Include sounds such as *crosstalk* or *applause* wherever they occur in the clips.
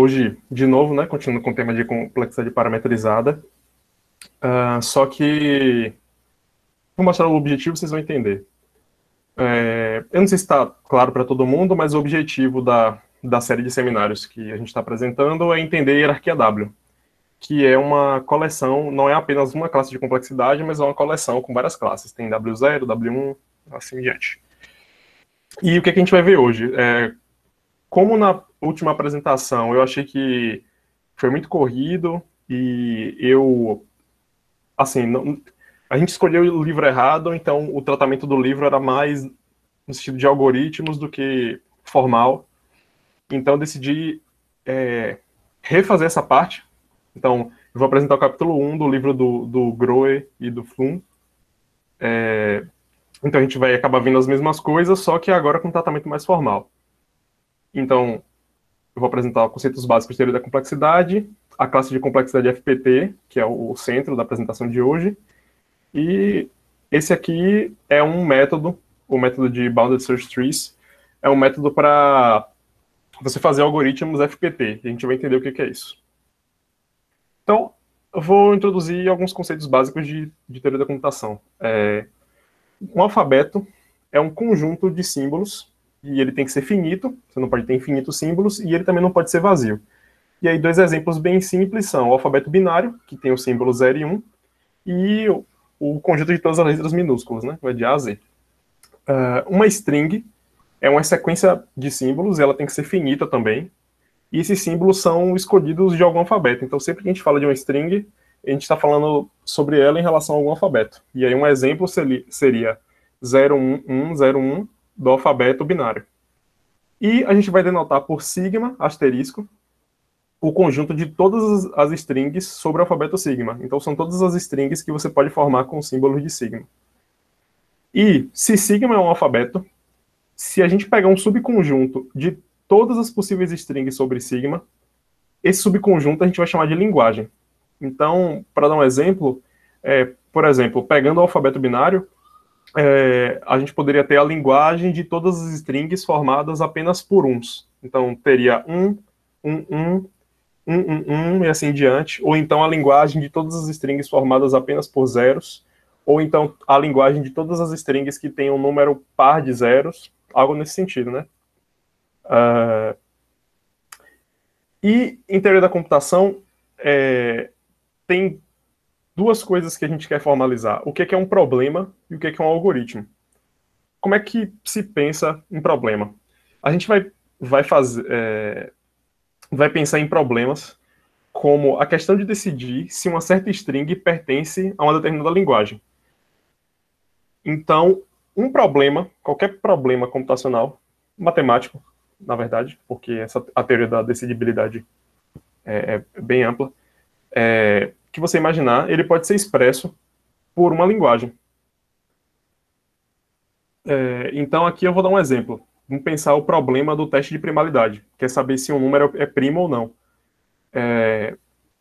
Hoje, de novo, né, continuando com o tema de complexidade parametrizada, uh, só que vou mostrar o objetivo, vocês vão entender. É, eu não sei se está claro para todo mundo, mas o objetivo da, da série de seminários que a gente está apresentando é entender a hierarquia W, que é uma coleção, não é apenas uma classe de complexidade, mas é uma coleção com várias classes. Tem W0, W1, assim em diante. E o que, é que a gente vai ver hoje? É, como na última apresentação eu achei que foi muito corrido e eu, assim, não, a gente escolheu o livro errado, então o tratamento do livro era mais no sentido de algoritmos do que formal. Então eu decidi é, refazer essa parte. Então eu vou apresentar o capítulo 1 do livro do, do Groe e do Flum. É, então a gente vai acabar vendo as mesmas coisas, só que agora com um tratamento mais formal. Então, eu vou apresentar conceitos básicos de teoria da complexidade, a classe de complexidade FPT, que é o centro da apresentação de hoje, e esse aqui é um método, o método de Bounded Search Trees, é um método para você fazer algoritmos FPT, a gente vai entender o que, que é isso. Então, eu vou introduzir alguns conceitos básicos de, de teoria da computação. É, um alfabeto é um conjunto de símbolos e ele tem que ser finito, você não pode ter infinitos símbolos, e ele também não pode ser vazio. E aí, dois exemplos bem simples são o alfabeto binário, que tem o símbolo 0 e 1, um, e o, conjunto de todas as letras minúsculas, né? Vai de A a Z. Uh, uma string é uma sequência de símbolos, ela tem que ser finita também, e esses símbolos são escolhidos de algum alfabeto. Então, sempre que a gente fala de uma string, a gente está falando sobre ela em relação a algum alfabeto. E aí, um exemplo seria 01101 do alfabeto binário. E a gente vai denotar por sigma, asterisco, o conjunto de todas as strings sobre o alfabeto sigma. Então, são todas as strings que você pode formar com símbolos de sigma. E se sigma é um alfabeto, se a gente pegar um subconjunto de todas as possíveis strings sobre sigma, esse subconjunto a gente vai chamar de linguagem. Então, para dar um exemplo, é, por exemplo, pegando o alfabeto binário, é, a gente poderia ter a linguagem de todas as strings formadas apenas por uns. Então, teria um, um, um, um, um, um, e assim diante. Ou então a linguagem de todas as strings formadas apenas por zeros. Ou então a linguagem de todas as strings que tem um número par de zeros. Algo nesse sentido, né? Uh, e em teoria da computação, é, tem duas coisas que a gente quer formalizar: o que é, que é um problema e o que é, que é um algoritmo. Como é que se pensa em problema? A gente vai, vai fazer. É, vai pensar em problemas como a questão de decidir se uma certa string pertence a uma determinada linguagem. Então, um problema, qualquer problema computacional, matemático, na verdade, porque essa, a teoria da decidibilidade é, é bem ampla, é, que você imaginar, ele pode ser expresso por uma linguagem. É, então, aqui eu vou dar um exemplo. Vamos pensar o problema do teste de primalidade, que é saber se um número é primo ou não. É,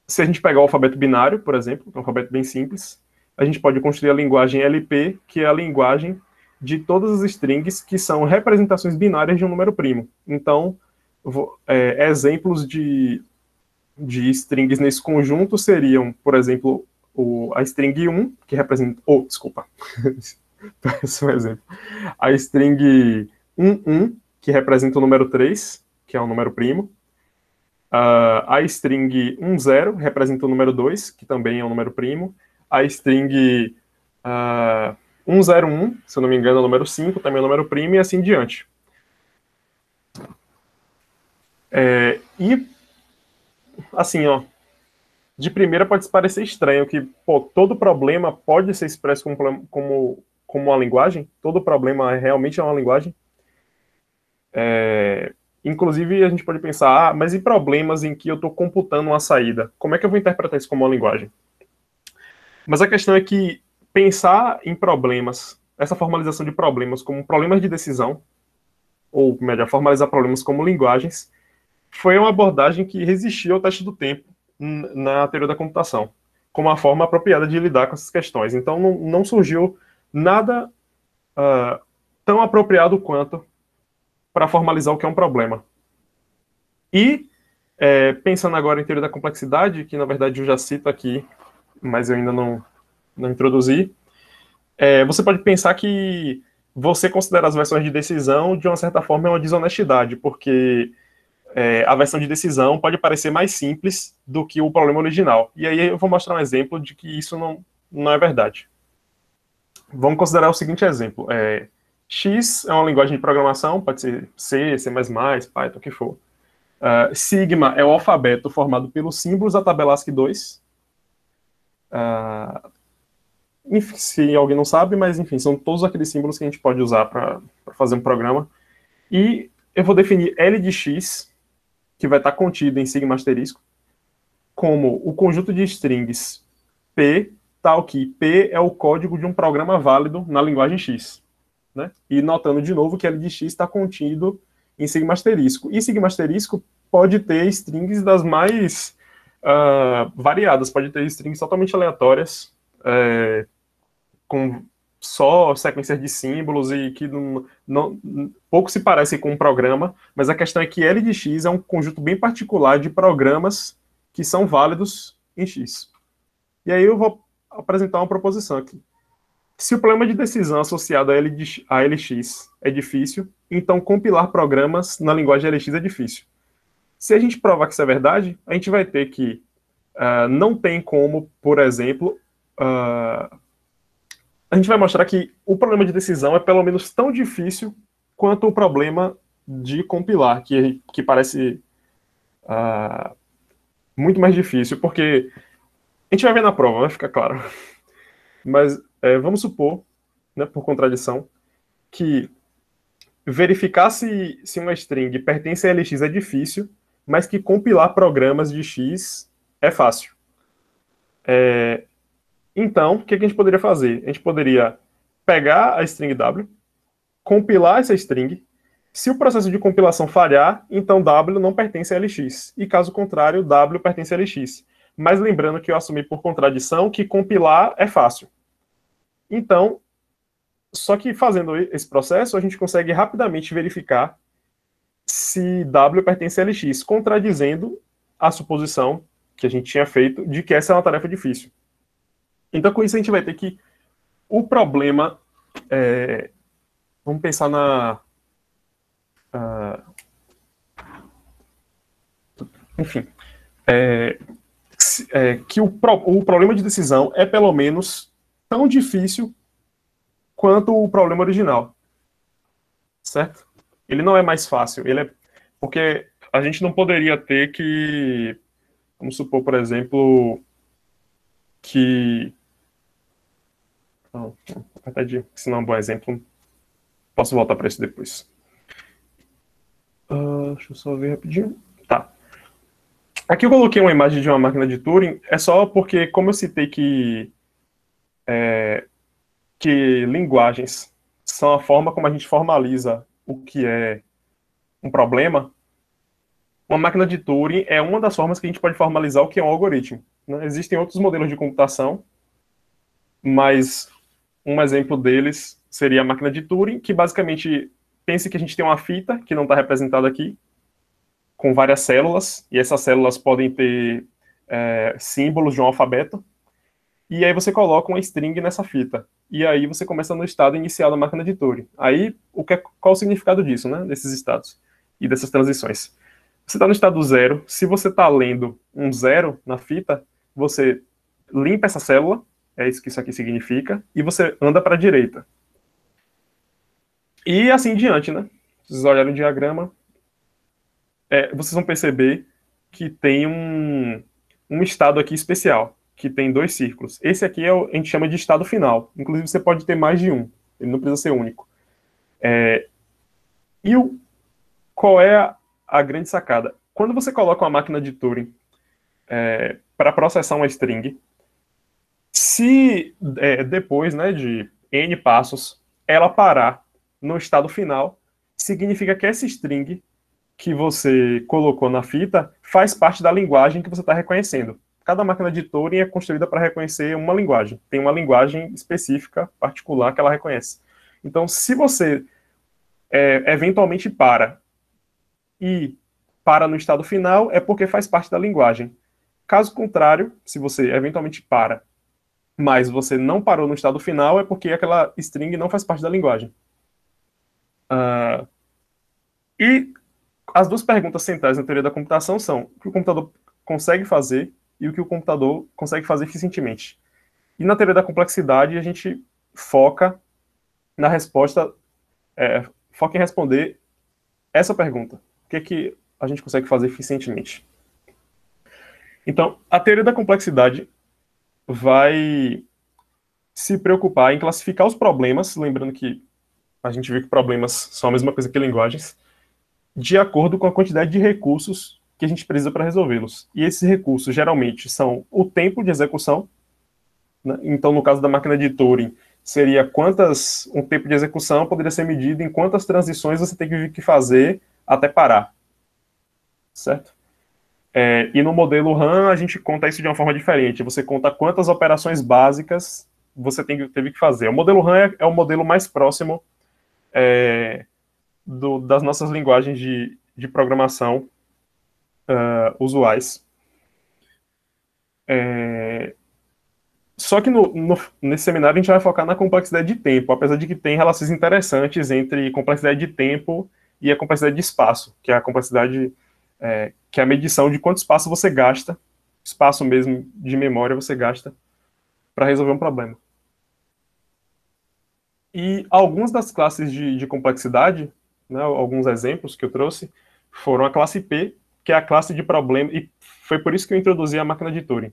se a gente pegar o alfabeto binário, por exemplo, um alfabeto bem simples, a gente pode construir a linguagem LP, que é a linguagem de todas as strings que são representações binárias de um número primo. Então, vou, é, exemplos de de strings nesse conjunto seriam, por exemplo, o, a string 1, que representa. Oh, desculpa. *laughs* Parece um exemplo. A string 11, que representa o número 3, que é o número primo. Uh, a string 10 representa o número 2, que também é um número primo. A string uh, ah, 101, se eu não me engano, é o número 5, também é o número primo, e assim diante. É, e assim, ó. De primeira pode parecer estranho que, pô, todo problema pode ser expresso como, como, como uma linguagem, todo problema é realmente é uma linguagem. É, inclusive, a gente pode pensar, ah, mas e problemas em que eu estou computando uma saída? Como é que eu vou interpretar isso como uma linguagem? Mas a questão é que pensar em problemas, essa formalização de problemas como problemas de decisão, ou melhor, formalizar problemas como linguagens, foi uma abordagem que resistiu ao teste do tempo na teoria da computação, como uma forma apropriada de lidar com essas questões. Então, não, não surgiu nada uh, tão apropriado quanto para formalizar o que é um problema. E, é, pensando agora em teoria da complexidade, que na verdade eu já cito aqui, mas eu ainda não, não introduzi, é, você pode pensar que você considerar as versões de decisão, de uma certa forma, é uma desonestidade, porque é, a versão de decisão pode parecer mais simples do que o problema original. E aí eu vou mostrar um exemplo de que isso não, não é verdade. Vamos considerar o seguinte exemplo. É, X é uma linguagem de programação, pode ser C, C++, Python, o que for. Uh, sigma é o alfabeto formado pelos símbolos da tabela ASCII 2. Uh, é, enfim, se alguém não sabe, mas enfim, são todos aqueles símbolos que a gente pode usar para fazer um programa. E eu vou definir L de X que vai estar contido em sigma asterisco, como o conjunto de strings P, tal tá que P é o código de um programa válido na linguagem X. Né? E notando de novo que L de X está contido em sigma asterisco. E sigma asterisco pode ter strings das mais uh, variadas, pode ter strings totalmente aleatórias, é, com só sequências de símbolos e que não, não, pouco se parece com um programa, mas a questão é que L de X é um conjunto bem particular de programas que são válidos em X. E aí eu vou apresentar uma proposição aqui. Se o problema de decisão associado a, L de, a LX é difícil, então compilar programas na linguagem LX é difícil. Se a gente provar que isso é verdade, a gente vai ter que uh, não tem como, por exemplo, uh, a gente vai mostrar que o problema de decisão é pelo menos tão difícil quanto o problema de compilar, que, que parece uh, muito mais difícil, porque a gente vai ver na prova, vai ficar claro. *laughs* Mas é, vamos supor, né, por contradição, que verificar se, se uma string pertence a LX é difícil, mas que compilar programas de X é fácil. É, então, o que a gente poderia fazer? A gente poderia pegar a string W, compilar essa string. Se o processo de compilação falhar, então W não pertence a LX. E caso contrário, W pertence a LX. Mas lembrando que eu assumi por contradição que compilar é fácil. Então, só que fazendo esse processo, a gente consegue rapidamente verificar se W pertence a LX, contradizendo a suposição que a gente tinha feito de que essa é uma tarefa difícil. Então, com isso, a gente vai ter que o problema. É, vamos pensar na. Uh, enfim. É, é, que o, pro, o problema de decisão é pelo menos tão difícil quanto o problema original. Certo? Ele não é mais fácil. Ele é. Porque a gente não poderia ter que. Vamos supor, por exemplo, que na então, verdade, se não é um bom exemplo, posso voltar para isso depois. Uh, deixa eu só ver rapidinho. Tá. Aqui eu coloquei uma imagem de uma máquina de Turing, é só porque, como eu citei que, é, que linguagens são a forma como a gente formaliza o que é um problema, uma máquina de Turing é uma das formas que a gente pode formalizar o que é um algoritmo. Né? Existem outros modelos de computação, mas um exemplo deles seria a máquina de Turing, que basicamente pense que a gente tem uma fita que não está representada aqui, com várias células, e essas células podem ter é, símbolos de um alfabeto, e aí você coloca uma string nessa fita. E aí você começa no estado inicial da máquina de Turing. Aí, o que é, qual o significado disso, né? Desses estados e dessas transições. Você está no estado zero. Se você está lendo um zero na fita, você limpa essa célula, é isso que isso aqui significa, e você anda para a direita. E assim diante, né? Vocês olharem o diagrama, é, vocês vão perceber que tem um, um estado aqui especial, que tem dois círculos. Esse aqui é o, a gente chama de estado final. Inclusive, você pode ter mais de um. Ele não precisa ser único. É, e o, qual é a, a, grande sacada? Quando você coloca uma máquina de Turing é, para processar uma string, se é, depois né, de N passos ela parar no estado final, significa que essa string que você colocou na fita faz parte da linguagem que você está reconhecendo. Cada máquina de Turing é construída para reconhecer uma linguagem. Tem uma linguagem específica, particular, que ela reconhece. Então, se você é, eventualmente para e para no estado final, é porque faz parte da linguagem. Caso contrário, se você eventualmente para mas você não parou no estado final, é porque aquela string não faz parte da linguagem. Uh, e as duas perguntas centrais na teoria da computação são o que o computador consegue fazer e o que o computador consegue fazer eficientemente. E na teoria da complexidade, a gente foca na resposta, é, foca em responder essa pergunta. O que, é que a gente consegue fazer eficientemente? Então, a teoria da complexidade vai se preocupar em classificar os problemas, lembrando que a gente vê que problemas são a mesma coisa que linguagens, de acordo com a quantidade de recursos que a gente precisa para resolvê-los. E esses recursos geralmente são o tempo de execução, né? então no caso da máquina de Turing, seria quantas um tempo de execução poderia ser medido em quantas transições você tem que fazer até parar, certo? É, e no modelo RAM, a gente conta isso de uma forma diferente. Você conta quantas operações básicas você tem, teve que fazer. O modelo RAM é, é o modelo mais próximo é, do, das nossas linguagens de, de programação uh, usuais. É, só que no, no, nesse seminário a gente vai focar na complexidade de tempo, apesar de que tem relações interessantes entre complexidade de tempo e a complexidade de espaço, que é a complexidade é, que é a medição de quanto espaço você gasta, espaço mesmo de memória você gasta para resolver um problema. E algumas das classes de, de complexidade, né, alguns exemplos que eu trouxe, foram a classe P, que é a classe de problemas, e foi por isso que eu introduzi a máquina de Turing,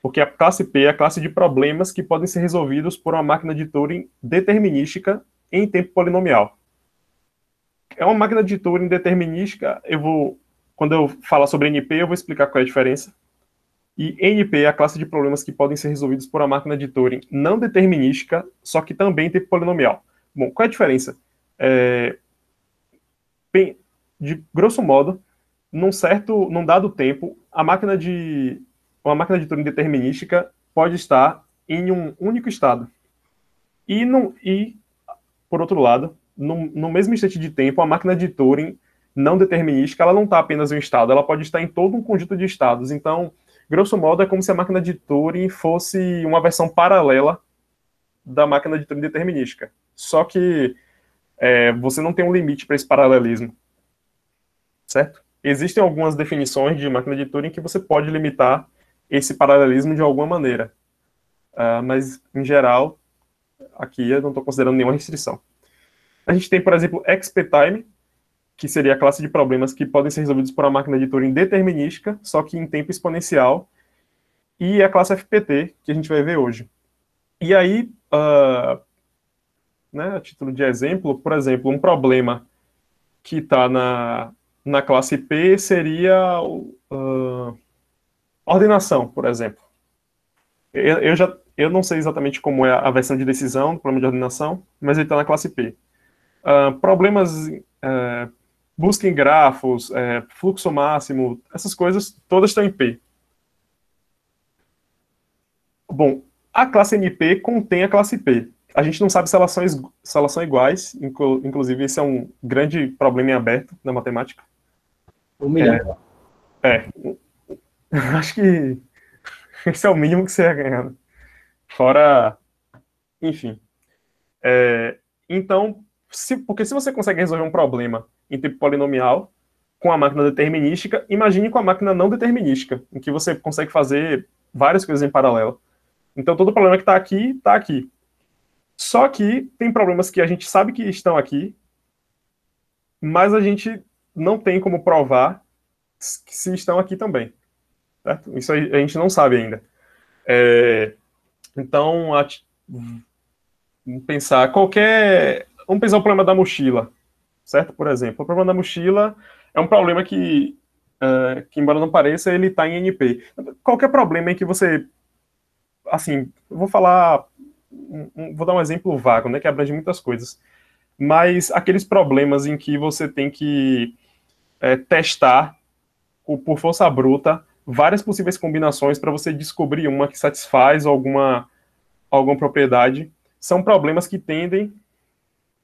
porque a classe P é a classe de problemas que podem ser resolvidos por uma máquina de Turing determinística em tempo polinomial. É uma máquina de Turing determinística, eu vou quando eu falar sobre NP, eu vou explicar qual é a diferença. E NP é a classe de problemas que podem ser resolvidos por uma máquina de Turing não determinística, só que também tem polinomial. Bom, qual é a diferença? É, de grosso modo, num certo, num dado tempo, a máquina de uma máquina de Turing determinística pode estar em um único estado. E, num, e por outro lado, no mesmo instante de tempo, a máquina de Turing não determinística, ela não está apenas em um estado, ela pode estar em todo um conjunto de estados. Então, grosso modo, é como se a máquina de Turing fosse uma versão paralela da máquina de Turing determinística. Só que é, você não tem um limite para esse paralelismo. Certo? Existem algumas definições de máquina de Turing que você pode limitar esse paralelismo de alguma maneira. Uh, mas, em geral, aqui eu não estou considerando nenhuma restrição. A gente tem, por exemplo, XPTime, que seria a classe de problemas que podem ser resolvidos por uma máquina de Turing determinística, só que em tempo exponencial, e a classe FPT, que a gente vai ver hoje. E aí, uh, né, a título de exemplo, por exemplo, um problema que está na, na classe P seria uh, ordenação, por exemplo. Eu, eu, já, eu não sei exatamente como é a versão de decisão do problema de ordenação, mas ele está na classe P. Uh, problemas Uh, busquem grafos, é, fluxo máximo, essas coisas todas estão em P. Bom, a classe NP contém a classe P. A gente não sabe se elas são, se elas são iguais, inclu, inclusive esse é um grande problema em aberto na matemática. O mínimo. É, é, *laughs* acho que esse é o mínimo que você ia ganhar. Né? Fora, enfim. É, então, se, porque se você consegue resolver um problema em tempo polinomial com a máquina determinística, imagine com a máquina não determinística, em que você consegue fazer várias coisas em paralelo. Então, todo problema que está aqui, está aqui. Só que tem problemas que a gente sabe que estão aqui, mas a gente não tem como provar se estão aqui também. Certo? Isso a gente não sabe ainda. É, então, a, pensar qualquer... Vamos pensar o problema da mochila certo? Por exemplo, o problema da mochila é um problema que, uh, que embora não pareça, ele está em NP. Qualquer é problema em que você, assim, vou falar, um, vou dar um exemplo vago, né, que abrange muitas coisas, mas aqueles problemas em que você tem que é, testar por força bruta várias possíveis combinações para você descobrir uma que satisfaz alguma alguma propriedade são problemas que tendem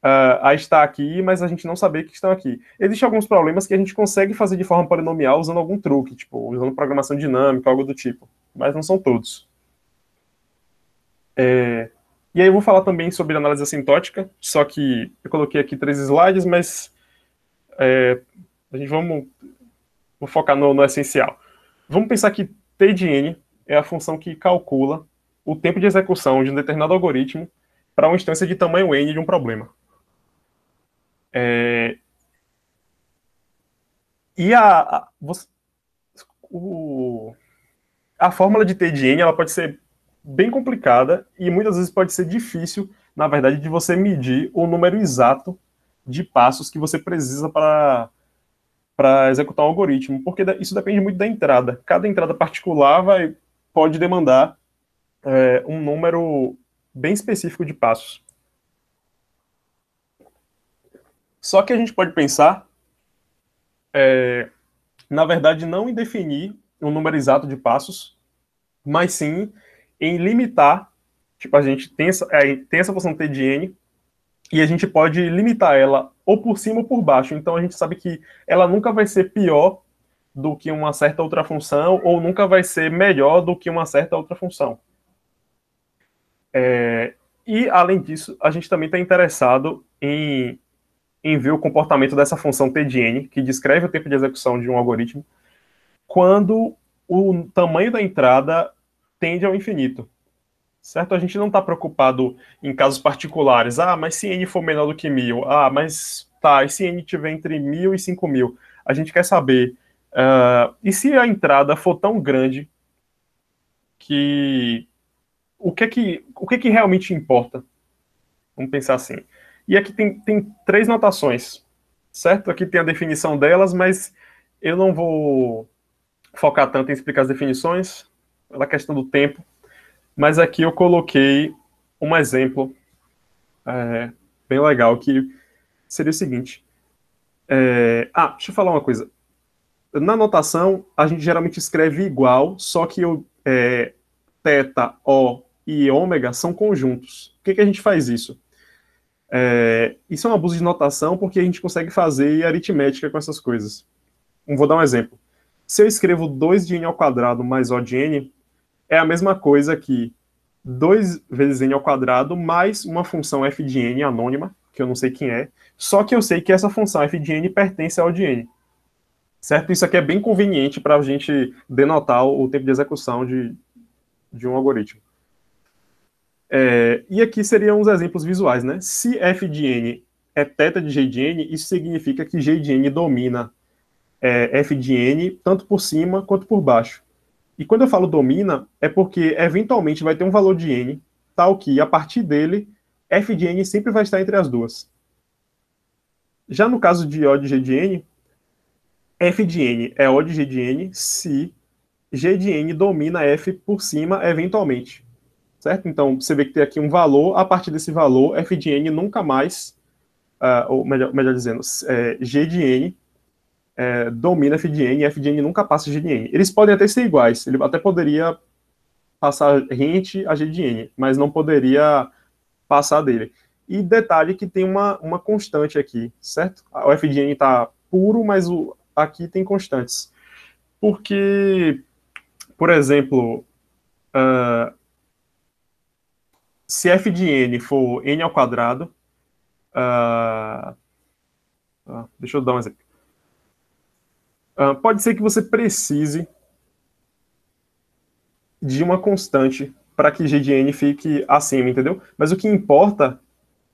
uh, a estar aqui, mas a gente não saber que estão aqui. Existem alguns problemas que a gente consegue fazer de forma polinomial usando algum truque, tipo, usando programação dinâmica, algo do tipo, mas não são todos. É... E aí eu vou falar também sobre análise assintótica, só que eu coloquei aqui três slides, mas é... a gente vamos vou focar no, no essencial. Vamos pensar que T de n é a função que calcula o tempo de execução de um determinado algoritmo para uma instância de tamanho n de um problema. É... E a, a, você, o, a fórmula de TDN ela pode ser bem complicada e muitas vezes pode ser difícil, na verdade, de você medir o número exato de passos que você precisa para para executar um algoritmo, porque isso depende muito da entrada. Cada entrada particular vai pode demandar é, um número bem específico de passos. Só que a gente pode pensar, é, na verdade, não em definir um número exato de passos, mas sim em limitar. Tipo, a gente tem essa, é, tem essa função T de N e a gente pode limitar ela ou por cima ou por baixo. Então a gente sabe que ela nunca vai ser pior do que uma certa outra função ou nunca vai ser melhor do que uma certa outra função. É, e, além disso, a gente também está interessado em em ver o comportamento dessa função tdn, que descreve o tempo de execução de um algoritmo, quando o tamanho da entrada tende ao infinito. Certo? A gente não está preocupado em casos particulares. Ah, mas se n for menor do que mil. Ah, mas tá, e se n tiver entre mil e cinco mil? A gente quer saber. Uh, e se a entrada for tão grande que o que é que o que é que realmente importa? Vamos pensar assim. E aqui tem, tem três notações, certo? Aqui tem a definição delas, mas eu não vou focar tanto em explicar as definições, pela questão do tempo, mas aqui eu coloquei um exemplo é, bem legal, que seria o seguinte. É, ah, deixa eu falar uma coisa. Na notação, a gente geralmente escreve igual, só que o é, teta, O e ômega são conjuntos. Por que, que a gente faz isso? É, isso é um abuso de notação porque a gente consegue fazer aritmética com essas coisas. Então, vou dar um exemplo. Se eu escrevo 2 de n ao quadrado mais O de n, é a mesma coisa que 2 vezes n ao quadrado mais uma função f de n anônima, que eu não sei quem é, só que eu sei que essa função f de n pertence ao de n. Certo? Isso aqui é bem conveniente para a gente denotar o tempo de execução de, de um algoritmo. É, e aqui seriam os exemplos visuais, né? Se f de n é θ de g de n, isso significa que g de n domina é, f de n tanto por cima quanto por baixo. E quando eu falo domina, é porque eventualmente vai ter um valor de n, tal que a partir dele, f de n sempre vai estar entre as duas. Já no caso de O de G de n, f de n é O de G de n se G de n domina f por cima eventualmente certo? Então, você vê que tem aqui um valor, a partir desse valor, f de n nunca mais, uh, ou melhor, melhor dizendo, é, g de n é, domina f de n, e f de n nunca passa g de n. Eles podem até ser iguais, ele até poderia passar rente a g de n, mas não poderia passar dele. E detalhe que tem uma, uma constante aqui, certo? O f de n está puro, mas o, aqui tem constantes. Porque, por exemplo, ah, se f de n for n ao quadrado, uh, uh, deixa eu dar um exemplo. Uh, pode ser que você precise de uma constante para que g de n fique acima, entendeu? Mas o que importa,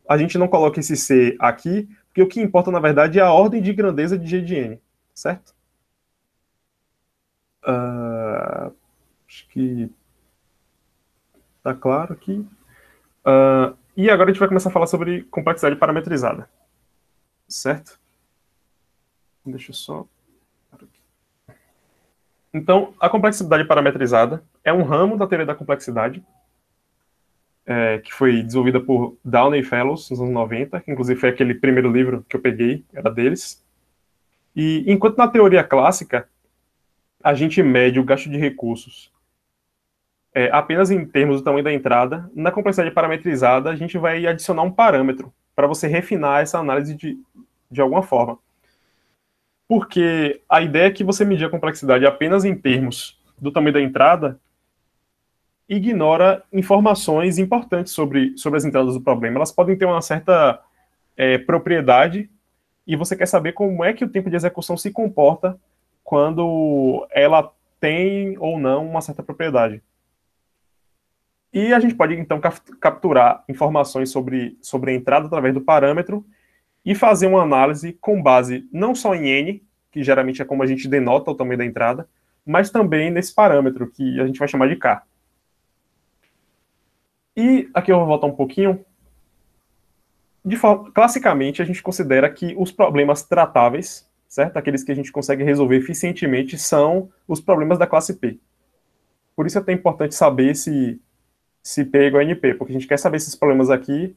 a gente não coloca esse c aqui, porque o que importa, na verdade, é a ordem de grandeza de g de n, certo? acho que Tá claro aqui. Uh, e agora a gente vai começar a falar sobre complexidade parametrizada. Certo? Deixa eu só... Então, a complexidade parametrizada é um ramo da teoria da complexidade, é, que foi desenvolvida por Downey Fellows nos anos 90, que inclusive foi aquele primeiro livro que eu peguei, era deles. E enquanto na teoria clássica, a gente mede o gasto de recursos é, apenas em termos do tamanho da entrada, na complexidade parametrizada, a gente vai adicionar um parâmetro para você refinar essa análise de, de alguma forma. Porque a ideia é que você medir a complexidade apenas em termos do tamanho da entrada ignora informações importantes sobre, sobre as entradas do problema. Elas podem ter uma certa é, propriedade e você quer saber como é que o tempo de execução se comporta quando ela tem ou não uma certa propriedade. E a gente pode, então, capturar informações sobre, sobre a entrada através do parâmetro e fazer uma análise com base não só em N, que geralmente é como a gente denota o tamanho da entrada, mas também nesse parâmetro, que a gente vai chamar de K. E aqui eu vou voltar um pouquinho. De forma, classicamente, a gente considera que os problemas tratáveis, certo? Aqueles que a gente consegue resolver eficientemente, são os problemas da classe P. Por isso é até importante saber se se pego NP, porque a gente quer saber se esses problemas aqui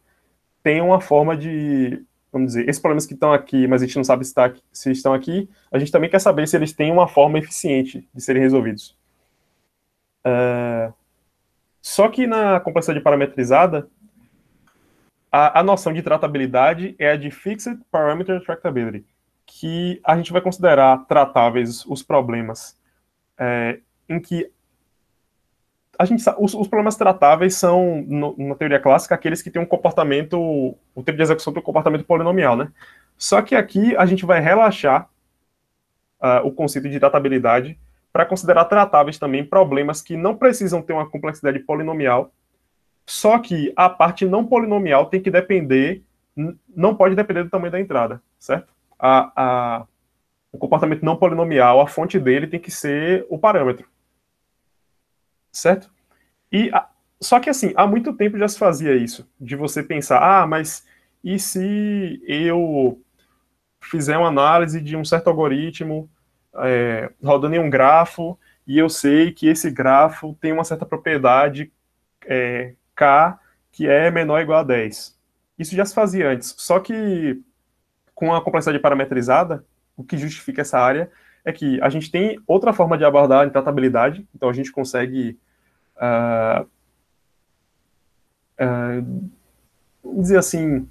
têm uma forma de, vamos dizer, esses problemas que estão aqui, mas a gente não sabe se, tá, se estão aqui, a gente também quer saber se eles têm uma forma eficiente de serem resolvidos. Uh, só que na complexidade parametrizada, a, a, noção de tratabilidade é a de Fixed Parameter Tractability, que a gente vai considerar tratáveis os problemas é, em que a gente sabe, os, os, problemas tratáveis são, no, na teoria clássica, aqueles que têm um comportamento, o tempo de execução tem um comportamento polinomial, né? Só que aqui a gente vai relaxar uh, o conceito de tratabilidade para considerar tratáveis também problemas que não precisam ter uma complexidade polinomial, só que a parte não polinomial tem que depender, não pode depender do tamanho da entrada, certo? A, a, o comportamento não polinomial, a fonte dele tem que ser o parâmetro certo? E só que assim, há muito tempo já se fazia isso, de você pensar, ah, mas e se eu fizer uma análise de um certo algoritmo é, rodando em um grafo e eu sei que esse grafo tem uma certa propriedade é, K que é menor ou igual a 10. Isso já se fazia antes, só que com a complexidade parametrizada, o que justifica essa área é que a gente tem outra forma de abordar a intratabilidade, então a gente consegue Uh, uh, dizer assim,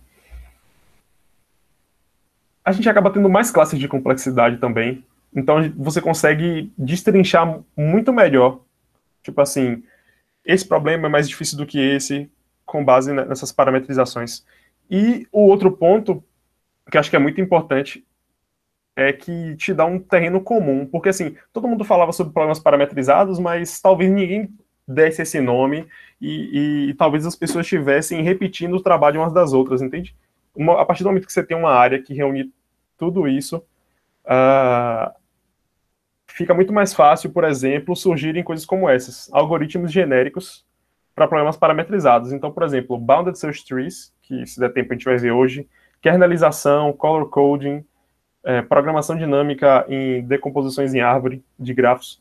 a gente acaba tendo mais classes de complexidade também. Então você consegue destrinchar muito melhor. Tipo assim, esse problema é mais difícil do que esse, com base nessas parametrizações. E o outro ponto, que acho que é muito importante, é que te dá um terreno comum. Porque, assim, todo mundo falava sobre problemas parametrizados, mas talvez ninguém desse esse nome e, e, e talvez as pessoas estivessem repetindo o trabalho umas das outras, entende? Uma, a partir do momento que você tem uma área que reúne tudo isso, uh, fica muito mais fácil, por exemplo, surgirem coisas como essas, algoritmos genéricos para problemas parametrizados. Então, por exemplo, Bounded Search Trees, que se der tempo a gente vai ver hoje, kernelização, color coding, eh, programação dinâmica em decomposições em árvore de grafos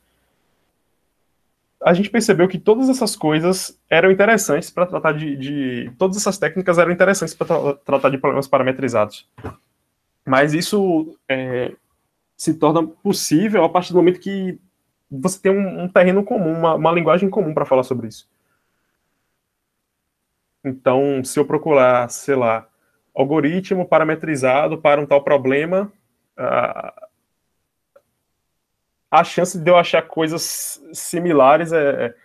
a gente percebeu que todas essas coisas eram interessantes para tratar de, de, Todas essas técnicas eram interessantes para tra tratar de problemas parametrizados. Mas isso é, se torna possível a partir do momento que você tem um, um terreno comum, uma, uma linguagem comum para falar sobre isso. Então, se eu procurar, sei lá, algoritmo parametrizado para um tal problema, a chance de eu achar coisas similares é, é,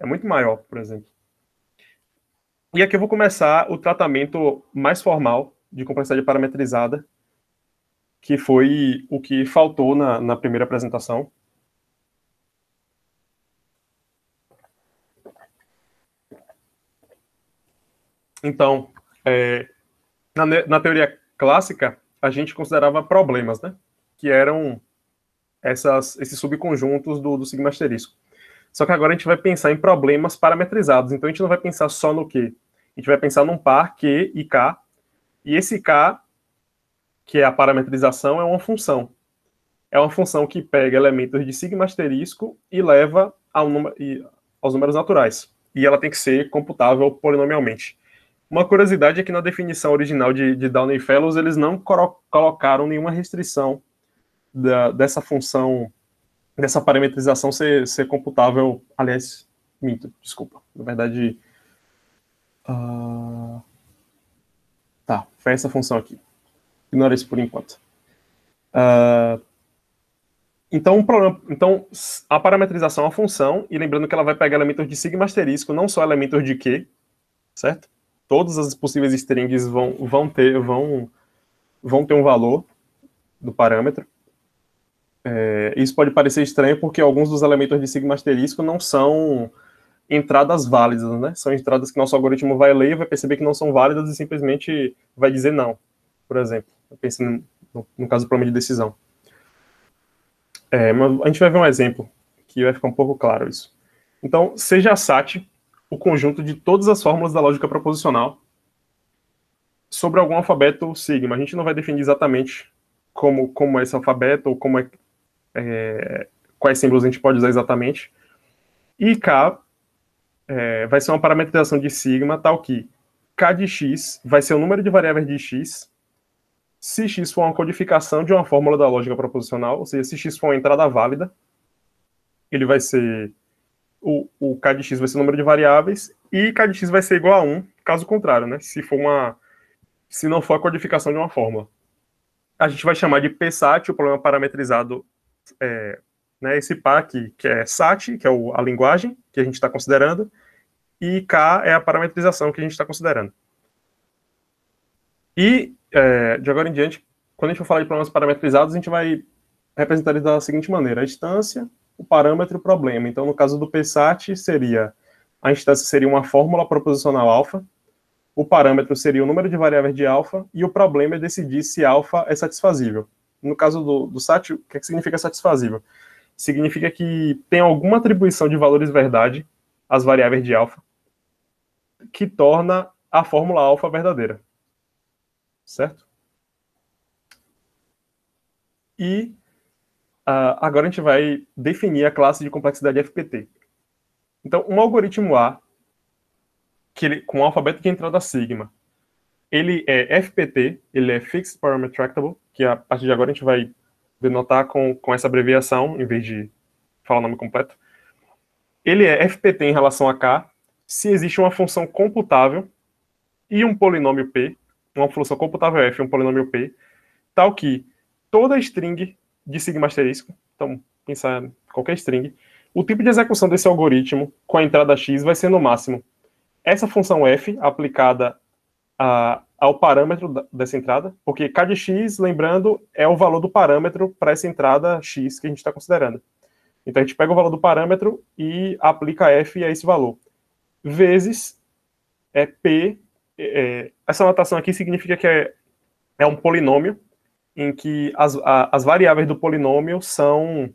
é muito maior, por exemplo. E aqui eu vou começar o tratamento mais formal de complexidade parametrizada, que foi o que faltou na, na primeira apresentação. Então, é, na, na teoria clássica, a gente considerava problemas, né? Que eram essas, esses subconjuntos do, do sigma asterisco. Só que agora a gente vai pensar em problemas parametrizados. Então a gente não vai pensar só no Q. A gente vai pensar num par Q e K. E esse K, que é a parametrização, é uma função. É uma função que pega elementos de sigma asterisco e leva ao e, aos números naturais. E ela tem que ser computável polinomialmente. Uma curiosidade é que na definição original de, de Downey Fellows, eles não colocaram nenhuma restrição da, dessa função, dessa parametrização ser, ser computável, aliás, minto, desculpa, na verdade, uh, tá, foi essa função aqui, ignora isso por enquanto. Uh, então, problema, então, a parametrização é uma função, e lembrando que ela vai pegar elementos de sigma asterisco, não só elementos de Q, certo? Todas as possíveis strings vão, vão, ter, vão, vão ter um valor do parâmetro. É, isso pode parecer estranho porque alguns dos elementos de sigma asterisco não são entradas válidas, né? São entradas que nosso algoritmo vai ler e vai perceber que não são válidas e simplesmente vai dizer não, por exemplo. pensando no, no, caso do problema de decisão. É, a gente vai ver um exemplo que vai ficar um pouco claro isso. Então, seja a SAT o conjunto de todas as fórmulas da lógica proposicional sobre algum alfabeto sigma. A gente não vai definir exatamente como, como é esse alfabeto ou como é é, quais símbolos a gente pode usar exatamente. E K é, vai ser uma parametrização de sigma tal que K de X vai ser o número de variáveis de X se X for uma codificação de uma fórmula da lógica proposicional, ou seja, se X for uma entrada válida, ele vai ser o, o K de X vai ser o número de variáveis e K de X vai ser igual a 1, caso contrário, né? Se for uma se não for a codificação de uma fórmula. A gente vai chamar de PSAT, o problema parametrizado é, né, esse PAC, que é SAT, que é o, a linguagem que a gente está considerando, e K é a parametrização que a gente está considerando. E, é, de agora em diante, quando a gente for falar de problemas parametrizados, a gente vai representar isso da seguinte maneira, a distância, o parâmetro e o problema. Então, no caso do PSAT, seria a instância seria uma fórmula proposicional alfa, o parâmetro seria o número de variáveis de alfa, e o problema é decidir se alfa é satisfazível no caso do, do o que, é que significa satisfazível? Significa que tem alguma atribuição de valores verdade às variáveis de alfa que torna a fórmula alfa verdadeira. Certo? E uh, agora a gente vai definir a classe de complexidade FPT. Então, um algoritmo A, que ele, com alfabeto de entrada sigma, ele é FPT, ele é Fixed Parameter Tractable, que a partir de agora a gente vai denotar com, com essa abreviação, em vez de falar o nome completo. Ele é FPT em relação a K, se existe uma função computável e um polinômio P, uma função computável F e um polinômio P, tal que toda string de sigma asterisco, então pensar em qualquer string, o tipo de execução desse algoritmo com a entrada x vai ser no máximo essa função f aplicada a ao parâmetro dessa entrada, porque k de x, lembrando, é o valor do parâmetro para essa entrada x que a gente está considerando. Então a gente pega o valor do parâmetro e aplica f a esse valor. Vezes é p, é, é essa notação aqui significa que é, é um polinômio, em que as, a, as variáveis do polinômio são,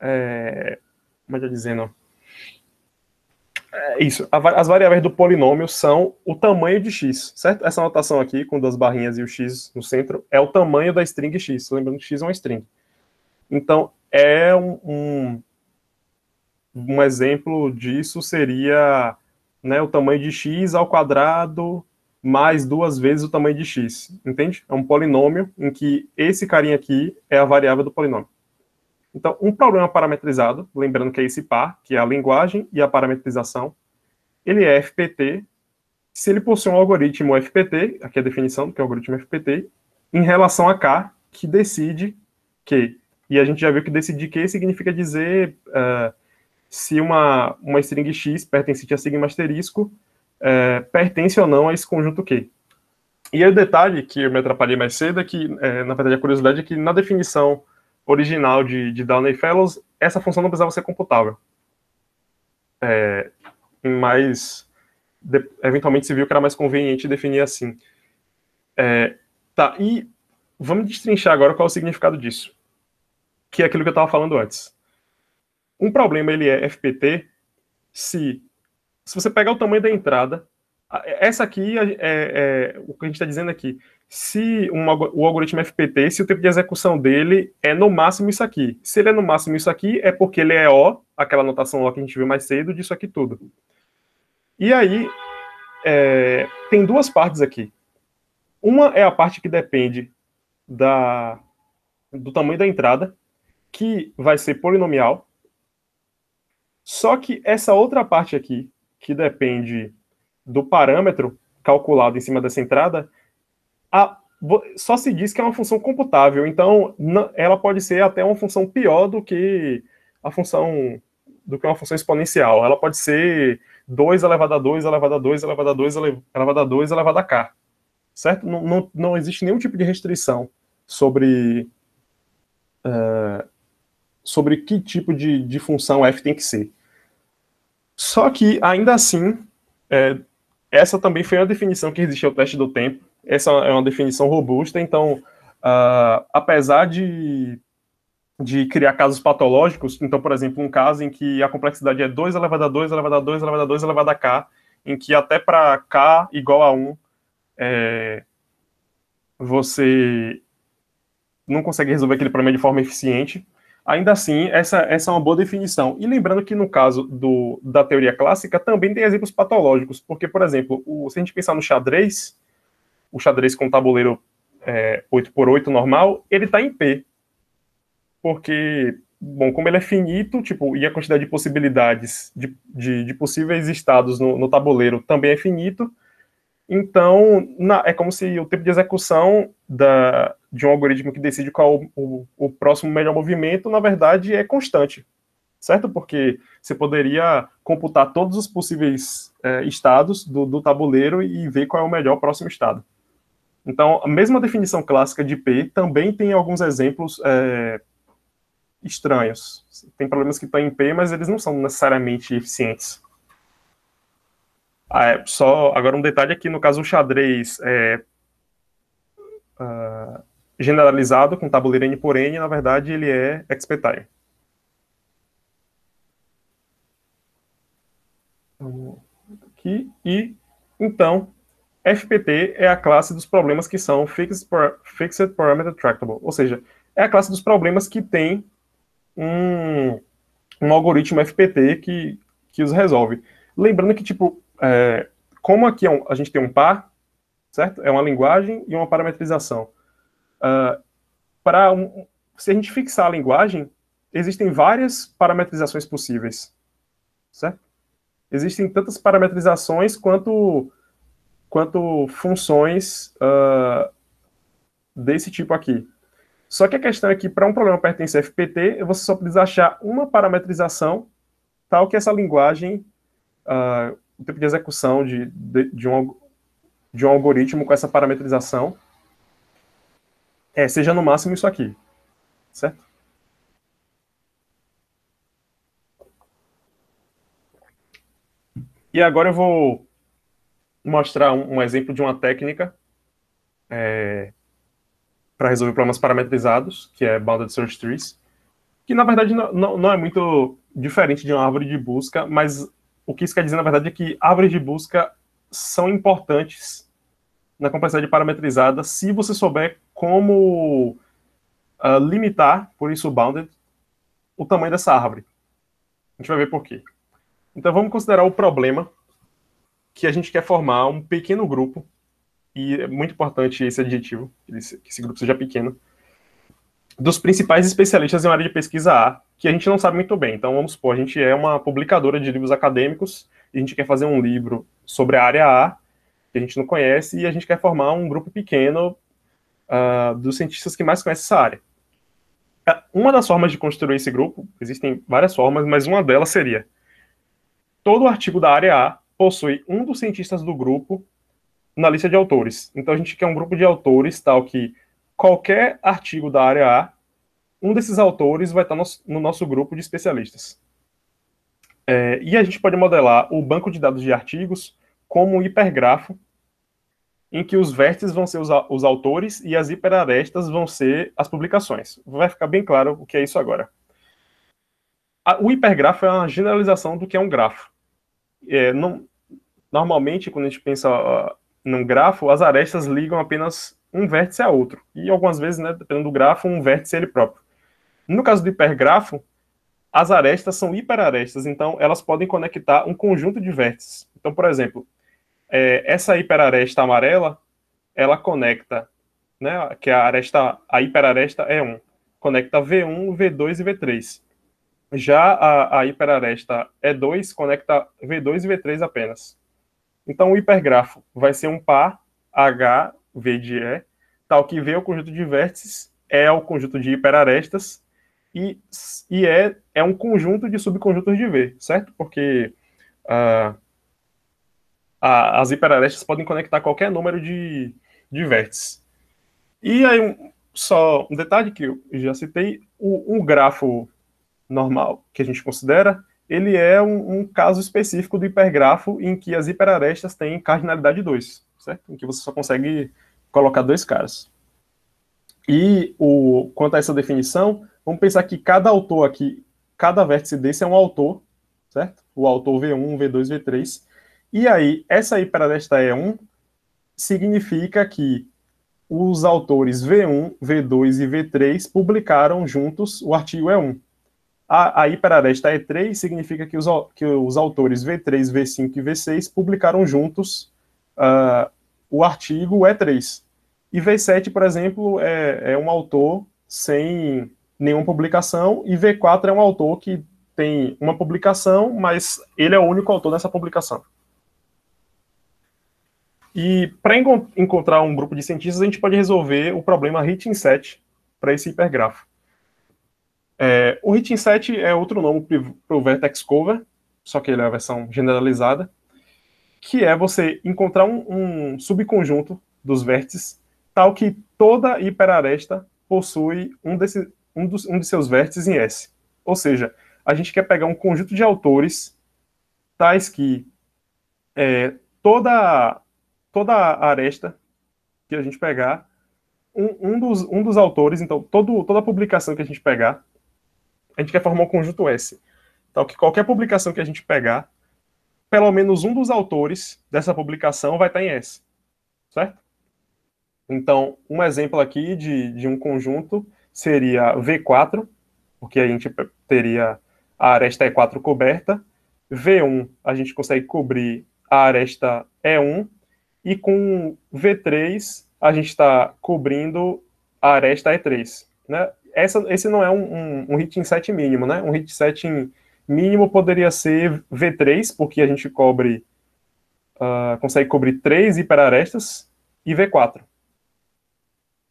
é, como é eu estou dizendo, é isso. As variáveis do polinômio são o tamanho de x, certo? Essa notação aqui, com duas barrinhas e o x no centro, é o tamanho da string x. Lembrando que x é uma string. Então, é um, um, um exemplo disso seria né, o tamanho de x ao quadrado mais duas vezes o tamanho de x, entende? É um polinômio em que esse carinha aqui é a variável do polinômio. Então, um problema parametrizado, lembrando que é esse par, que é a linguagem e a parametrização, ele é FPT se ele possui um algoritmo FPT, aqui é a definição do que é o algoritmo FPT, em relação a K, que decide que. E a gente já viu que decidir que significa dizer uh, se uma, uma string X pertence a sigma asterisco, uh, pertence ou não a esse conjunto Q. E aí o detalhe que eu me atrapalhei mais cedo é que, uh, na verdade, a curiosidade é que na definição original de, de Downey Fellows, essa função não precisava ser computável. É, mas, de, eventualmente, se viu que era mais conveniente definir assim. É, tá, e vamos destrinchar agora qual é o significado disso. Que é aquilo que eu estava falando antes. Um problema ele é FPT se, se você pegar o tamanho da entrada é, essa aqui é, é o que a gente está dizendo aqui. Se um, o algoritmo FPT, se o tempo de execução dele é no máximo isso aqui. Se ele é no máximo isso aqui, é porque ele é O, aquela notação O que a gente viu mais cedo, disso aqui tudo. E aí, é, tem duas partes aqui. Uma é a parte que depende da, do tamanho da entrada, que vai ser polinomial. Só que essa outra parte aqui, que depende do parâmetro calculado em cima dessa entrada, a, só se diz que é uma função computável. Então, ela pode ser até uma função pior do que a função do que uma função exponencial. Ela pode ser 2 elevado a 2, elevado a 2, elevado a 2, elevado a 2, elevado a k. Certo? Não, não, não existe nenhum tipo de restrição sobre, uh, sobre que tipo de, de função f tem que ser. Só que, ainda assim, é, essa também foi uma definição que existe o teste do tempo. Essa é uma definição robusta, então, uh, apesar de, de criar casos patológicos, então, por exemplo, um caso em que a complexidade é 2 elevado a 2 elevado a 2 elevado a 2 elevado a k, em que até para k igual a 1, é, você não consegue resolver aquele problema de forma eficiente, Ainda assim, essa, essa é uma boa definição. E lembrando que no caso do, da teoria clássica, também tem exemplos patológicos, porque, por exemplo, o, se a gente pensar no xadrez, o xadrez com tabuleiro é, 8x8 normal, ele está em P. Porque, bom, como ele é finito, tipo, e a quantidade de possibilidades de, de, de possíveis estados no, no tabuleiro também é finito, então, na, é como se o tempo de execução da, de um algoritmo que decide qual o, o, o, próximo melhor movimento, na verdade, é constante, certo? Porque você poderia computar todos os possíveis é, estados do, do tabuleiro e ver qual é o melhor próximo estado. Então, a mesma definição clássica de P também tem alguns exemplos é, estranhos. Tem problemas que estão em P, mas eles não são necessariamente eficientes. Ah, é, só agora um detalhe aqui, no caso o xadrez é, uh, generalizado com tabuleiro n por n, na verdade ele é expert Aqui, e então FPT é a classe dos problemas que são fixed, par fixed parameter tractable, ou seja, é a classe dos problemas que tem um, um algoritmo FPT que, que os resolve. Lembrando que, tipo, é, como aqui é um, a gente tem um par, certo? É uma linguagem e uma parametrização. Uh, é, para um, se a gente fixar a linguagem, existem várias parametrizações possíveis, certo? Existem tantas parametrizações quanto, quanto funções uh, desse tipo aqui. Só que a questão é que para um problema pertence a FPT, você só precisa achar uma parametrização tal que essa linguagem uh, o tipo de execução de, de, de, um, de um algoritmo com essa parametrização é, seja no máximo isso aqui, certo? E agora eu vou mostrar um, um exemplo de uma técnica é, para resolver problemas parametrizados, que é Bounded Search Trees, que na verdade não, não, não é muito diferente de uma árvore de busca, mas o que isso quer dizer, na verdade, é que árvores de busca são importantes na complexidade parametrizada se você souber como uh, limitar, por isso o bounded, o tamanho dessa árvore. A gente vai ver por quê. Então vamos considerar o problema que a gente quer formar um pequeno grupo, e é muito importante esse adjetivo, que esse grupo seja pequeno, dos principais especialistas em uma área de pesquisa A, que a gente não sabe muito bem. Então, vamos supor, a gente é uma publicadora de livros acadêmicos e a gente quer fazer um livro sobre a área A, que a gente não conhece, e a gente quer formar um grupo pequeno uh, dos cientistas que mais conhecem essa área. É, uma das formas de construir esse grupo, existem várias formas, mas uma delas seria: todo artigo da área A possui um dos cientistas do grupo na lista de autores. Então, a gente quer um grupo de autores tal que qualquer artigo da área A um desses autores vai estar no, nosso grupo de especialistas. É, e a gente pode modelar o banco de dados de artigos como um hipergrafo, em que os vértices vão ser os, os autores e as hiperarestas vão ser as publicações. Vai ficar bem claro o que é isso agora. A, o hipergrafo é uma generalização do que é um grafo. É, não, normalmente, quando a gente pensa uh, num grafo, as arestas ligam apenas um vértice a outro. E algumas vezes, né, dependendo do grafo, um vértice é ele próprio. No caso do hipergrafo, as arestas são hiperarestas, então elas podem conectar um conjunto de vértices. Então, por exemplo, é, essa hiperaresta amarela, ela conecta, né, que a aresta, a hiperaresta é 1, conecta V1, V2 e V3. Já a, a hiperaresta E2 conecta V2 e V3 apenas. Então, o hipergrafo vai ser um par H, V de E, tal que V é o conjunto de vértices, E é o conjunto de hiperarestas, e, e é, é um conjunto de subconjuntos de V, certo? Porque uh, a, as hiperarestas podem conectar qualquer número de, de vértices. E aí, um, só um detalhe que eu já citei, o, um grafo normal que a gente considera, ele é um, um, caso específico do hipergrafo em que as hiperarestas têm cardinalidade 2, certo? Em que você só consegue colocar dois caras. E o, quanto a essa definição, Vamos pensar que cada autor aqui, cada vértice desse é um autor, certo? O autor V1, V2, V3. E aí, essa hiperadesta E1 significa que os autores V1, V2 e V3 publicaram juntos o artigo E1. A, a hiperaresta E3 significa que os, que os autores V3, V5 e V6 publicaram juntos uh, o artigo E3. E V7, por exemplo, é, é um autor sem nenhuma publicação, e V4 é um autor que tem uma publicação, mas ele é o único autor nessa publicação. E para encontrar um grupo de cientistas, a gente pode resolver o problema Hitting Set para esse hipergrafo. É, o Hitting Set é outro nome para o Vertex Cover, só que ele é a versão generalizada, que é você encontrar um, um subconjunto dos vértices, tal que toda hiperaresta possui um, desses um, dos, um de seus vértices em S. Ou seja, a gente quer pegar um conjunto de autores tais que é, toda, toda a aresta que a gente pegar, um, um, dos, um dos autores, então todo, toda a publicação que a gente pegar, a gente quer formar um conjunto S. Então, que qualquer publicação que a gente pegar, pelo menos um dos autores dessa publicação vai estar em S. Certo? Então, um exemplo aqui de, de um conjunto seria V4, porque a gente teria a aresta E4 coberta. V1, a gente consegue cobrir a aresta E1. E com V3, a gente está cobrindo a aresta E3. Né? Essa, esse não é um, um, um hit set mínimo, né? Um hit set mínimo poderia ser V3, porque a gente cobre, uh, consegue cobrir três hiperarestas, e V4.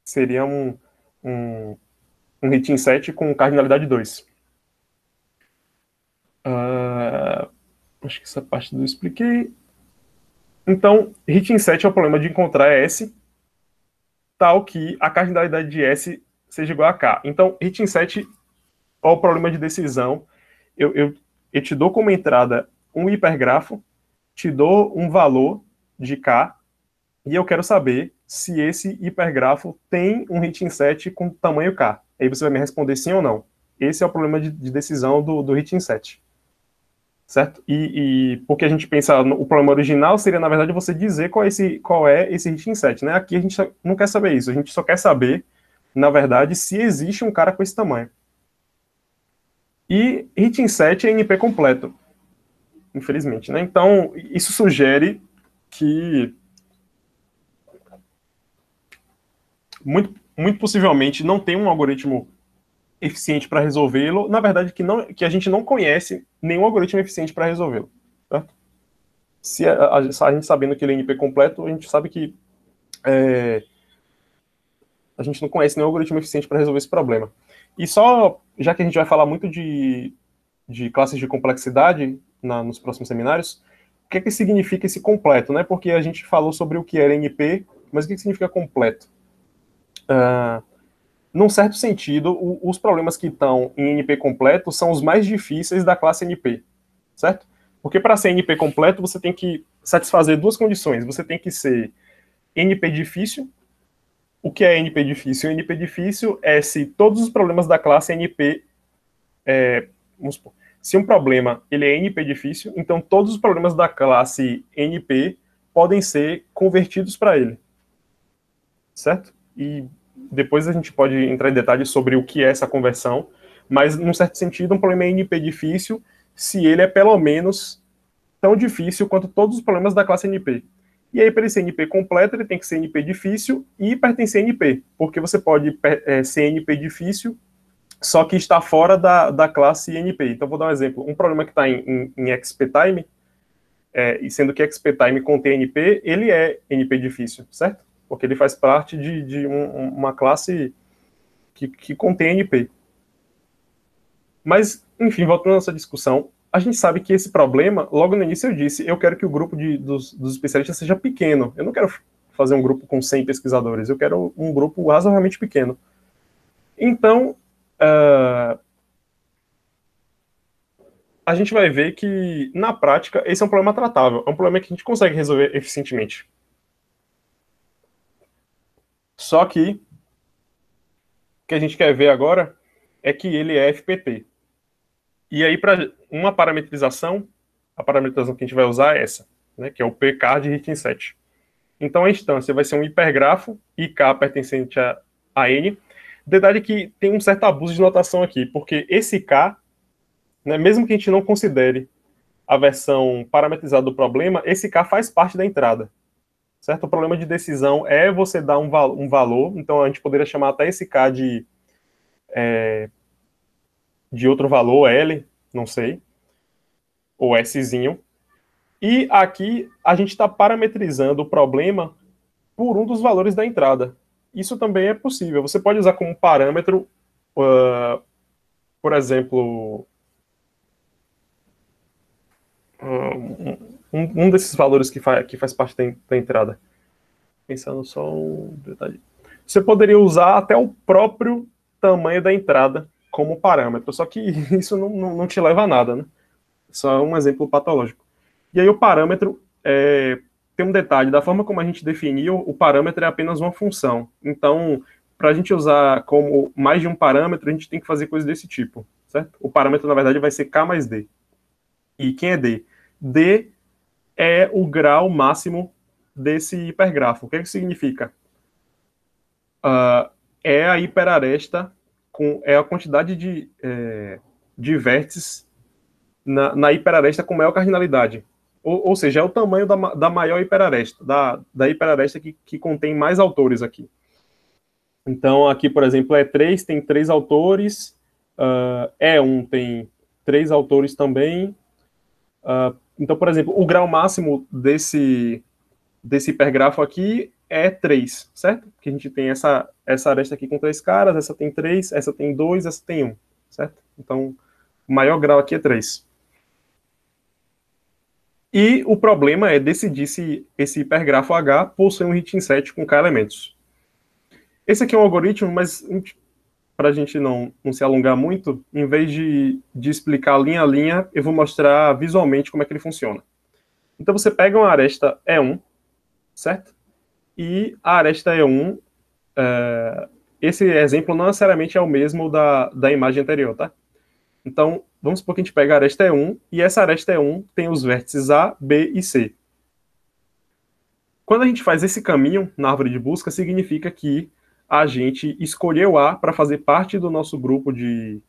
Seria um, um um hit em 7 com cardinalidade 2. Uh, ah, acho que essa parte eu expliquei. Então, hit em 7 é o problema de encontrar S tal que a cardinalidade de S seja igual a K. Então, hit em 7 é o problema de decisão. Eu, eu, eu te dou como entrada um hipergrafo, te dou um valor de K, e eu quero saber se esse hipergrafo tem um hit set com tamanho K aí você vai me responder sim ou não. Esse é o problema de, de decisão do, do hit set. Certo? E, e, porque a gente pensa, no, o problema original seria, na verdade, você dizer qual é esse, qual é esse hit set, né? Aqui a gente não quer saber isso, a gente só quer saber, na verdade, se existe um cara com esse tamanho. E hit set é NP completo, infelizmente, né? Então, isso sugere que muito muito possivelmente não tem um algoritmo eficiente para resolvê-lo. Na verdade, que, não, que a gente não conhece nenhum algoritmo eficiente para resolvê-lo. Tá? Se a, a, a, gente sabendo é NP completo, a gente sabe que é, a gente não conhece nenhum algoritmo eficiente para resolver esse problema. E só, já que a gente vai falar muito de, de classes de complexidade na, nos próximos seminários, o que é que significa esse completo, né? Porque a gente falou sobre o que era NP, mas o que, que significa completo? num certo sentido, o, os problemas que estão em NP completo são os mais difíceis da classe NP, certo? Porque para ser NP completo, você tem que satisfazer duas condições. Você tem que ser NP difícil. O que é NP difícil? NP difícil é se todos os problemas da classe NP. É, vamos supor, se um problema ele é NP difícil, então todos os problemas da classe NP podem ser convertidos para ele. Certo? E depois a gente pode entrar em detalhes sobre o que é essa conversão, mas, num certo sentido, um problema NP difícil se ele é pelo menos tão difícil quanto todos os problemas da classe NP. E aí, para ele ser NP completo, ele tem que ser NP difícil e pertencer a NP, porque você pode é, ser NP difícil, só que está fora da, da classe NP. Então, vou dar um exemplo. Um problema que está em, em, em XPTime, eh, e é, sendo que XPTime contém NP, ele é NP difícil, certo? porque ele faz parte de, de um, uma classe que, que contém NP. Mas, enfim, voltando à nossa discussão, a gente sabe que esse problema, logo no início eu disse, eu quero que o grupo de, dos, dos especialistas seja pequeno. Eu não quero fazer um grupo com 100 pesquisadores, eu quero um grupo razoavelmente pequeno. Então, uh, a gente vai ver que, na prática, esse é um problema tratável, é um problema que a gente consegue resolver eficientemente. Só que o que a gente quer ver agora é que ele é FPP. E aí, para uma parametrização, a parametrização que a gente vai usar é essa, né, que é o pcard hitting set. Então, a instância vai ser um hipergrafo, IK pertencente a, a N. Detalhe que tem um certo abuso de notação aqui, porque esse K, né, mesmo que a gente não considere a versão parametrizada do problema, esse K faz parte da entrada certo? O problema de decisão é você dar um, val um valor, então a gente poderia chamar até esse K de, é, de outro valor, L, não sei, ou Szinho. E aqui a gente está parametrizando o problema por um dos valores da entrada. Isso também é possível. Você pode usar como parâmetro, uh, por exemplo, ah, um, um desses valores que, fa que faz parte da, da entrada. Pensando só um detalhe. Você poderia usar até o próprio tamanho da entrada como parâmetro, só que *laughs* isso não, não, não te leva a nada, né? Só um exemplo patológico. E aí o parâmetro é, tem um detalhe, da forma como a gente definiu, o parâmetro é apenas uma função. Então, para a gente usar como mais de um parâmetro, a gente tem que fazer coisas desse tipo, certo? O parâmetro, na verdade, vai ser k mais d. E quem é d? d é o grau máximo desse hipergrafo. O que, é que significa? Uh, é a hiperaresta, com, é a quantidade de, é, de vértices na, na hiperaresta com maior cardinalidade. Ou, ou, seja, é o tamanho da, da maior hiperaresta, da, da hiperaresta que, que contém mais autores aqui. Então, aqui, por exemplo, é 3, tem três autores, uh, ah, E1 é tem três autores também, uh, então, por exemplo, o grau máximo desse, desse hipergrafo aqui é 3, certo? Que a gente tem essa, essa aresta aqui com três caras, essa tem 3, essa tem 2, essa tem 1, um, certo? Então, o maior grau aqui é 3. E o problema é decidir se esse hipergrafo H possui um hit inset com K elementos. Esse aqui é um algoritmo, mas para a gente não, não se alongar muito, em vez de, de explicar linha a linha, eu vou mostrar visualmente como é que ele funciona. Então você pega uma aresta E1, certo? E a aresta E1, é, esse exemplo não necessariamente é o mesmo da, da imagem anterior, tá? Então, vamos supor que a gente pega a aresta E1, e essa aresta E1 tem os vértices A, B e C. Quando a gente faz esse caminho na árvore de busca, significa que a gente escolheu A para fazer parte do nosso grupo de.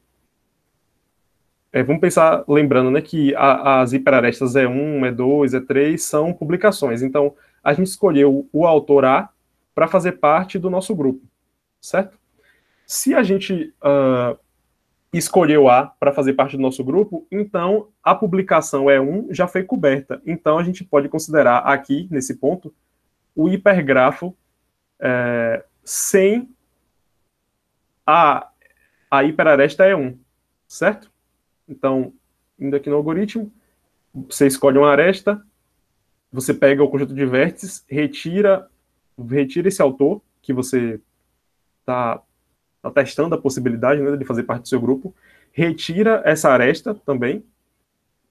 É, vamos pensar, lembrando né, que a, as hiperarestas E1, E2, E3 são publicações. Então, a gente escolheu o autor A para fazer parte do nosso grupo, certo? Se a gente uh, escolheu A para fazer parte do nosso grupo, então a publicação E1 é já foi coberta. Então, a gente pode considerar aqui, nesse ponto, o hipergrafo. É, sem a, a hiperaresta E1, certo? Então, indo aqui no algoritmo, você escolhe uma aresta, você pega o conjunto de vértices, retira, retira esse autor que você está tá testando a possibilidade né, de fazer parte do seu grupo, retira essa aresta também,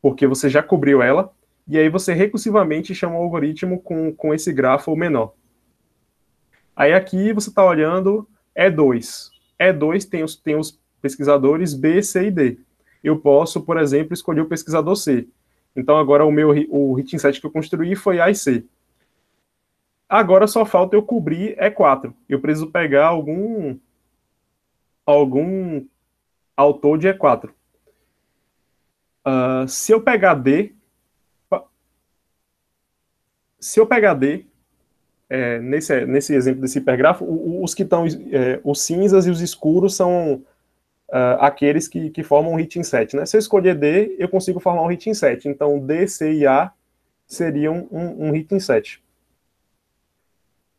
porque você já cobriu ela, e aí você recursivamente chama o algoritmo com, com esse grafo menor. Aí aqui você está olhando E2. É E2 é tem os, tem os pesquisadores B, C e D. Eu posso, por exemplo, escolher o pesquisador C. Então agora o meu o hitting set que eu construí foi A e C. Agora só falta eu cobrir E4. Eu preciso pegar algum algum autor de E4. Uh, ah, se eu pegar D, se eu pegar D, é, nesse, nesse exemplo desse hipergrafo, os que estão, é, os cinzas e os escuros são uh, aqueles que, que formam um hitting set, né? Se eu escolher D, eu consigo formar um hitting set. Então, D, C e A seriam um, um hitting set.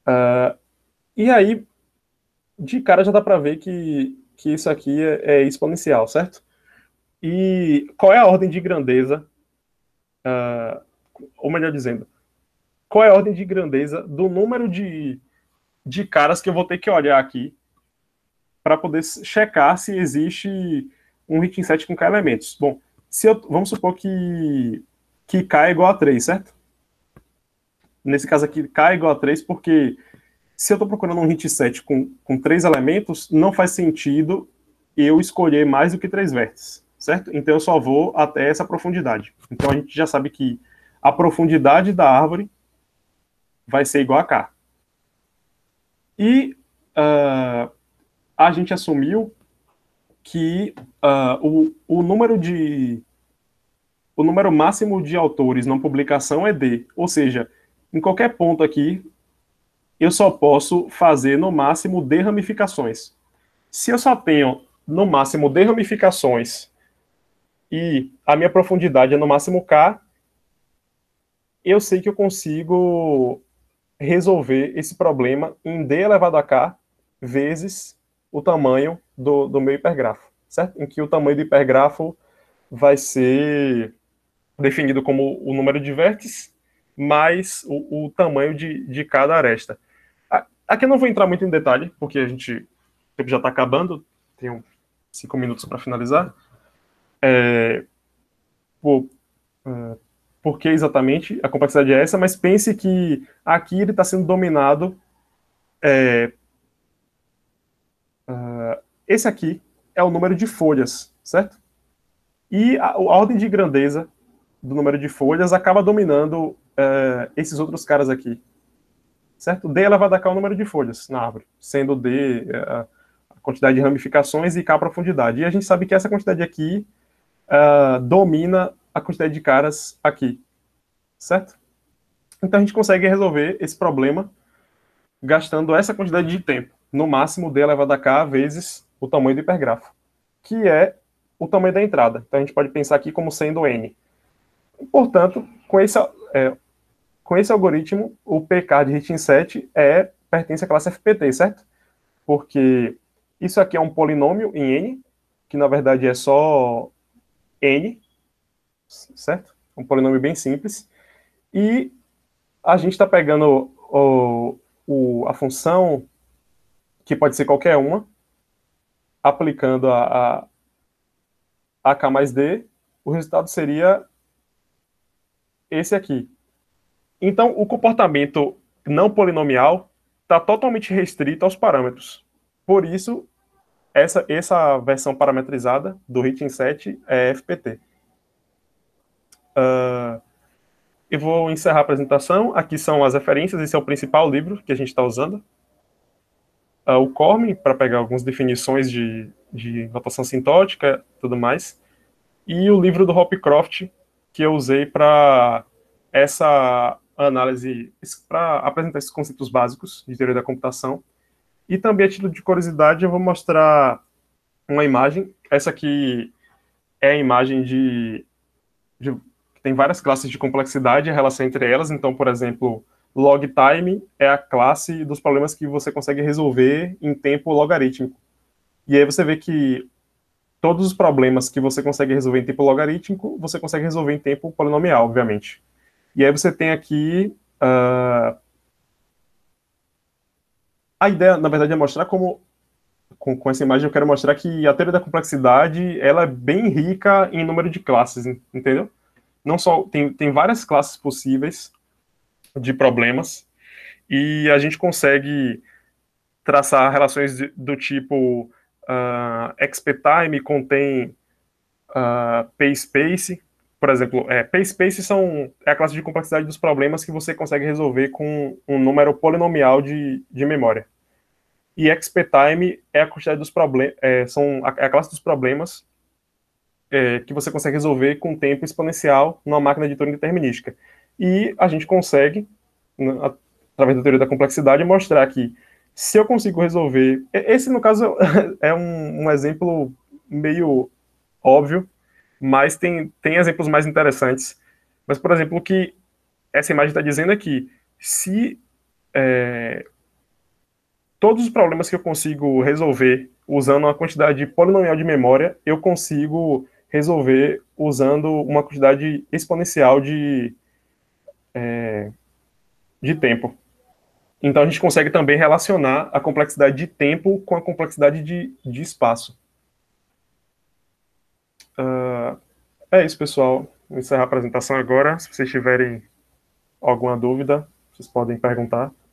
Uh, é, e aí, de cara já dá para ver que, que isso aqui é, é, exponencial, certo? E qual é a ordem de grandeza, uh, ou melhor dizendo, qual é a ordem de grandeza do número de, de caras que eu vou ter que olhar aqui para poder checar se existe um hit set com K elementos. Bom, se eu, vamos supor que, que K é igual a 3, certo? Nesse caso aqui, K é igual a 3, porque se eu estou procurando um hit set com, com três elementos, não faz sentido eu escolher mais do que três vértices, certo? Então eu só vou até essa profundidade. Então a gente já sabe que a profundidade da árvore vai ser igual a K. E uh, a gente assumiu que uh, o, o número de o número máximo de autores na publicação é D, ou seja, em qualquer ponto aqui eu só posso fazer no máximo D ramificações. Se eu só tenho no máximo D ramificações e a minha profundidade é no máximo K, eu sei que eu consigo resolver esse problema em d elevado a k vezes o tamanho do, do meu hipergrafo, certo? Em que o tamanho do hipergrafo vai ser definido como o número de vértices mais o, o tamanho de, de cada aresta. Aqui eu não vou entrar muito em detalhe, porque a gente o tempo já está acabando, tenho cinco minutos para finalizar. É, vou, porque exatamente a complexidade é essa, mas pense que aqui ele está sendo dominado. É, uh, esse aqui é o número de folhas, certo? E a, a ordem de grandeza do número de folhas acaba dominando é, esses outros caras aqui, certo? D elevado a K é o número de folhas na árvore, sendo D é, a quantidade de ramificações e K a profundidade. E a gente sabe que essa quantidade aqui uh, domina a quantidade de caras aqui, certo? Então a gente consegue resolver esse problema gastando essa quantidade de tempo, no máximo d elevado a k vezes o tamanho do hipergrafo, que é o tamanho da entrada. Então a gente pode pensar aqui como sendo n. Portanto, com esse, é, com esse algoritmo, o pk de Hitchin 7 é, pertence à classe FPT, certo? Porque isso aqui é um polinômio em n, que na verdade é só n, certo? Um polinômio bem simples. E a gente está pegando o, o, a função, que pode ser qualquer uma, aplicando a, a, a K mais D, o resultado seria esse aqui. Então, o comportamento não polinomial está totalmente restrito aos parâmetros. Por isso, essa, essa versão parametrizada do Hitting 7 é FPT. Uh, eu vou encerrar a apresentação. Aqui são as referências, esse é o principal livro que a gente está usando. Uh, o Cormen para pegar algumas definições de, de notação sintótica tudo mais. E o livro do Hopcroft, que eu usei para essa análise, para apresentar esses conceitos básicos de teoria da computação. E também, a título de curiosidade, eu vou mostrar uma imagem. Essa aqui é a imagem de, de tem várias classes de complexidade a relação entre elas. Então, por exemplo, log time é a classe dos problemas que você consegue resolver em tempo logarítmico. E aí você vê que todos os problemas que você consegue resolver em tempo logarítmico, você consegue resolver em tempo polinomial, obviamente. E aí você tem aqui uh, a ideia, na verdade, é mostrar como, com, com, essa imagem, eu quero mostrar que a teoria da complexidade, ela é bem rica em número de classes, entendeu? não só tem, tem várias classes possíveis de problemas e a gente consegue traçar relações de, do tipo uh, ah, XPTime contém uh, ah, PSpace, por exemplo, é, PSpace são, é a classe de complexidade dos problemas que você consegue resolver com um número polinomial de, de memória. E XPTime é a quantidade dos problemas, é, são a, é a classe dos problemas é, que você consegue resolver com tempo exponencial numa máquina de Turing determinística. E a gente consegue, né, através da teoria da complexidade, mostrar que se eu consigo resolver... Esse, no caso, *laughs* é um, um exemplo meio óbvio, mas tem, tem exemplos mais interessantes. Mas, por exemplo, o que essa imagem está dizendo é que se é, todos os problemas que eu consigo resolver usando uma quantidade polinomial de memória, eu consigo resolver usando uma quantidade exponencial de, é, de tempo. Então a gente consegue também relacionar a complexidade de tempo com a complexidade de, de espaço. Uh, é isso, pessoal. Vou encerrar a apresentação agora. Se vocês tiverem alguma dúvida, vocês podem perguntar.